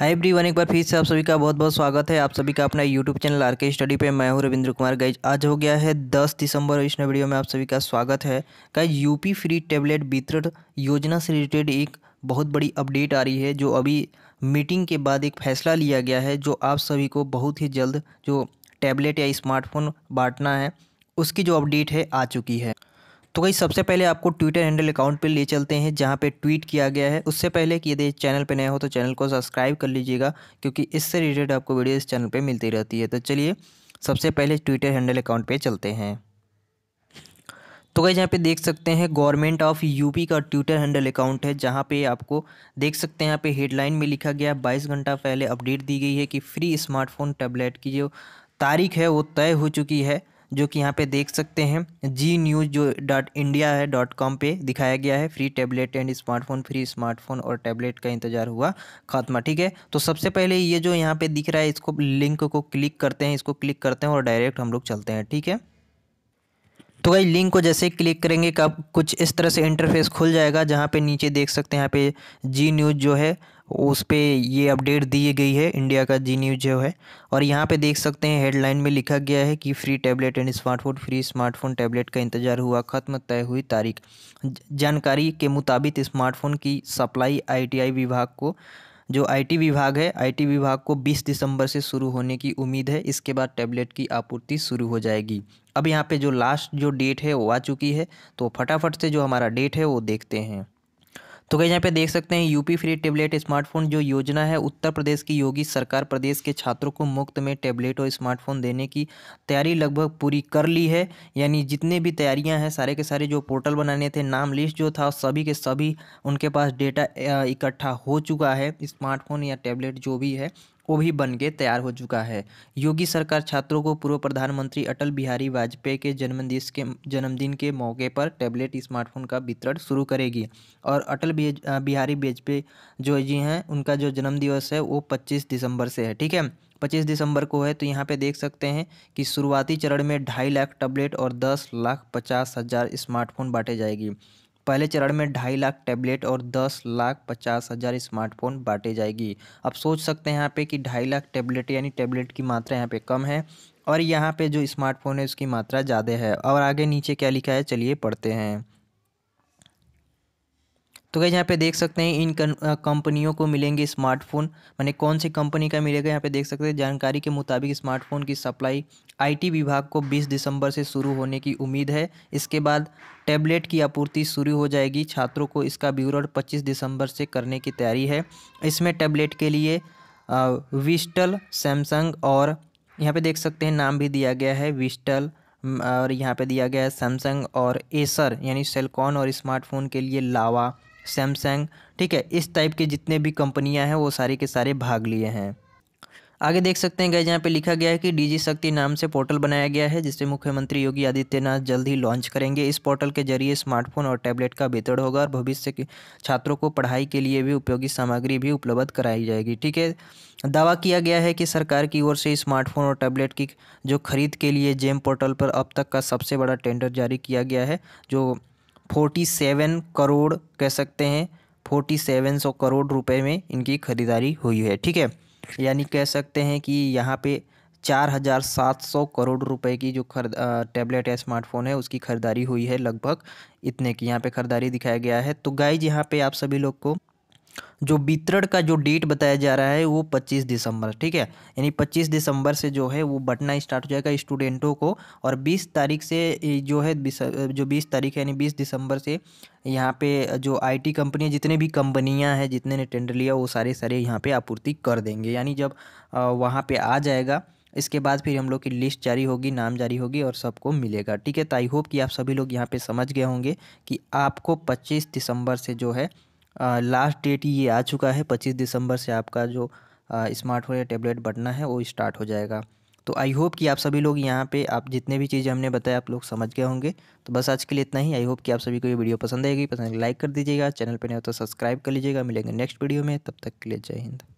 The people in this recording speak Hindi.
हाय वन एक बार फिर से आप सभी का बहुत बहुत स्वागत है आप सभी का अपना YouTube channel R K study पे मैं हूँ रविंद्र कुमार गैज आज हो गया है 10 दिसंबर इस नए वीडियो में आप सभी का स्वागत है गैज यूपी फ्री टेबलेट वितरण योजना से रिलेटेड एक बहुत बड़ी अपडेट आ रही है जो अभी मीटिंग के बाद एक फैसला लिया गया है जो आप सभी को बहुत ही जल्द जो टैबलेट या स्मार्टफोन बांटना है उसकी जो अपडेट है आ चुकी है तो गई सबसे पहले आपको ट्विटर हैंडल अकाउंट पर ले चलते हैं जहाँ पे ट्वीट किया गया है उससे पहले कि यदि चैनल पर नए हो तो चैनल को सब्सक्राइब कर लीजिएगा क्योंकि इससे रिलेटेड आपको वीडियो इस चैनल पर मिलती रहती है तो चलिए सबसे पहले ट्विटर हैंडल अकाउंट पर चलते हैं तो गई यहाँ पे देख सकते हैं गवर्नमेंट ऑफ यूपी का ट्विटर हैंडल अकाउंट है जहाँ पे आपको देख सकते हैं यहाँ पे हेडलाइन में लिखा गया बाईस घंटा पहले अपडेट दी गई है कि फ्री स्मार्टफोन टैबलेट की जो तारीख है वो तय हो चुकी है जो कि यहाँ पे देख सकते हैं जी न्यूज़ जो डॉट इंडिया है डॉट कॉम पर दिखाया गया है free tablet and smartphone free smartphone और टैबलेट का इंतजार हुआ खात्मा ठीक है तो सबसे पहले ये जो यहाँ पे दिख रहा है इसको लिंक को क्लिक करते हैं इसको क्लिक करते हैं और डायरेक्ट हम लोग चलते हैं ठीक है तो भाई लिंक को जैसे क्लिक करेंगे कब कुछ इस तरह से इंटरफेस खुल जाएगा जहाँ पे नीचे देख सकते हैं यहाँ पे जी न्यूज़ जो है उस पर ये अपडेट दी गई है इंडिया का जी न्यूज जो है और यहाँ पे देख सकते हैं हेडलाइन में लिखा गया है कि free tablet and smartphone free smartphone tablet का इंतजार हुआ खत्म तय हुई तारीख जानकारी के मुताबिक स्मार्टफोन की सप्लाई आईटीआई विभाग को जो आईटी विभाग है आईटी विभाग को 20 दिसंबर से शुरू होने की उम्मीद है इसके बाद टैबलेट की आपूर्ति शुरू हो जाएगी अब यहाँ पे जो लास्ट जो डेट है वो आ चुकी है तो फटाफट से जो हमारा डेट है वो देखते हैं तो कहीं यहाँ पे देख सकते हैं यूपी फ्री टेबलेट स्मार्टफोन जो योजना है उत्तर प्रदेश की योगी सरकार प्रदेश के छात्रों को मुफ्त में टैबलेट और स्मार्टफोन देने की तैयारी लगभग पूरी कर ली है यानी जितने भी तैयारियां हैं सारे के सारे जो पोर्टल बनाने थे नाम लिस्ट जो था सभी के सभी उनके पास डेटा इकट्ठा हो चुका है स्मार्टफोन या टैबलेट जो भी है वो भी बन के तैयार हो चुका है योगी सरकार छात्रों को पूर्व प्रधानमंत्री अटल बिहारी वाजपेयी के जन्मदिन के जन्मदिन के मौके पर टैबलेट स्मार्टफोन का वितरण शुरू करेगी और अटल बिहारी वाजपेयी जो जी हैं उनका जो जन्मदिवस है वो पच्चीस दिसंबर से है ठीक है पच्चीस दिसंबर को है तो यहाँ पे देख सकते हैं कि शुरुआती चरण में ढाई लाख टैबलेट और दस लाख पचास हज़ार स्मार्टफोन बांटे जाएगी पहले चरण में ढाई लाख टैबलेट और दस लाख पचास हज़ार स्मार्टफोन बांटे जाएगी अब सोच सकते हैं यहाँ पे कि ढाई लाख टैबलेट यानी टैबलेट की मात्रा यहाँ पे कम है और यहाँ पे जो स्मार्टफोन है उसकी मात्रा ज़्यादा है और आगे नीचे क्या लिखा है चलिए पढ़ते हैं तो गई यहाँ पे देख सकते हैं इन कंपनियों को मिलेंगे स्मार्टफोन मैंने कौन सी कंपनी का मिलेगा यहाँ पे देख सकते हैं जानकारी के मुताबिक स्मार्टफोन की सप्लाई आईटी विभाग को 20 दिसंबर से शुरू होने की उम्मीद है इसके बाद टैबलेट की आपूर्ति शुरू हो जाएगी छात्रों को इसका विवरण 25 दिसंबर से करने की तैयारी है इसमें टैबलेट के लिए विस्टल सैमसंग और यहाँ पर देख सकते हैं नाम भी दिया गया है विस्टल और यहाँ पे दिया गया है सैमसंग और एसर यानी सेलकॉन और स्मार्टफोन के लिए लावा सैमसंग ठीक है इस टाइप के जितने भी कंपनियां हैं वो सारे के सारे भाग लिए हैं आगे देख सकते हैं गए यहाँ पे लिखा गया है कि डीजी शक्ति नाम से पोर्टल बनाया गया है जिसे मुख्यमंत्री योगी आदित्यनाथ जल्द ही लॉन्च करेंगे इस पोर्टल के जरिए स्मार्टफोन और टैबलेट का वितरण होगा और भविष्य के छात्रों को पढ़ाई के लिए भी उपयोगी सामग्री भी उपलब्ध कराई जाएगी ठीक है दावा किया गया है कि सरकार की ओर से स्मार्टफोन और टैबलेट की जो खरीद के लिए जेम पोर्टल पर अब तक का सबसे बड़ा टेंडर जारी किया गया है जो फोर्टी सेवन करोड़ कह सकते हैं फोर्टी सेवन सौ करोड़ रुपए में इनकी ख़रीदारी हुई है ठीक है यानी कह सकते हैं कि यहाँ पे चार हज़ार सात सौ करोड़ रुपए की जो खरीद टैबलेट या स्मार्टफोन है उसकी ख़रीदारी हुई है लगभग इतने की यहाँ पे ख़रीदारी दिखाया गया है तो गाइज यहाँ पे आप सभी लोग को जो वितरण का जो डेट बताया जा रहा है वो 25 दिसंबर ठीक है यानी 25 दिसंबर से जो है वो बटना स्टार्ट हो जाएगा स्टूडेंटों को और 20 तारीख से जो है जो 20 तारीख है यानी 20 दिसंबर से यहाँ पे जो आईटी कंपनियाँ जितने भी कंपनियाँ हैं जितने ने टेंडर लिया वो सारे सारे यहाँ पे आपूर्ति कर देंगे यानी जब वहाँ पर आ जाएगा इसके बाद फिर हम लोग की लिस्ट जारी होगी नाम जारी होगी और सबको मिलेगा ठीक है तो आई होप कि आप सभी लोग यहाँ पर समझ गए होंगे कि आपको पच्चीस दिसंबर से जो है लास्ट डेट ये आ चुका है पच्चीस दिसंबर से आपका जो स्मार्टफोन या टेबलेट बटना है वो स्टार्ट हो जाएगा तो आई होप कि आप सभी लोग यहाँ पे आप जितने भी चीज़ें हमने बताया आप लोग समझ गए होंगे तो बस आज के लिए इतना ही आई होप कि आप सभी को ये वीडियो पसंद आएगी पसंद लाइक कर दीजिएगा चैनल पर नहीं हो तो सब्सक्राइब कर लीजिएगा मिलेंगे नेक्स्ट वीडियो में तब तक के लिए जय हिंद